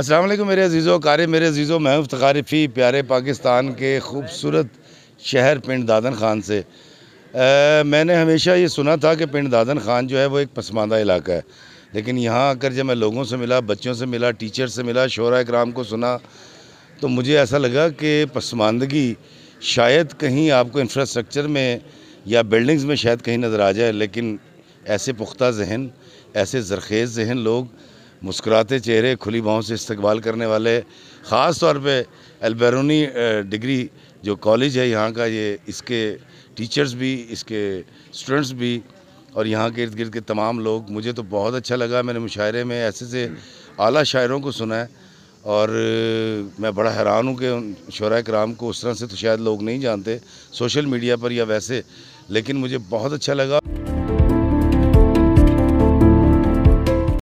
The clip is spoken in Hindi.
असलम मेरे अजीज़ो कारे मेरे अजीज़ो मैं इफ्तार फ़ी प्यारे पाकिस्तान के खूबसूरत शहर पिंड दादन ख़ान से आ, मैंने हमेशा ये सुना था कि पिंड दादन ख़ान जो है वो एक पसमानदा इलाका है लेकिन यहाँ आकर जब मैं लोगों से मिला बच्चों से मिला टीचर से मिला शरा इक्राम को सुना तो मुझे ऐसा लगा कि पसमानदगी शायद कहीं आपको इंफ्रास्ट्रक्चर में या बिल्डिंग्स में शायद कहीं नज़र आ जाए लेकिन ऐसे पुख्ता जहन ऐसे जरखेज़ जहन लोग मुस्कुराते चेहरे खुली भाव से इस्तेवाल करने वाले ख़ास तौर पे अलबैरूनी डिग्री जो कॉलेज है यहाँ का ये इसके टीचर्स भी इसके स्टूडेंट्स भी और यहाँ के इर्द गिर्द के तमाम लोग मुझे तो बहुत अच्छा लगा मैंने मुशायरे में ऐसे से आला शायरों को सुना है और मैं बड़ा हैरान हूँ कि शरा कराम को उस तरह से तो शायद लोग नहीं जानते सोशल मीडिया पर या वैसे लेकिन मुझे बहुत अच्छा लगा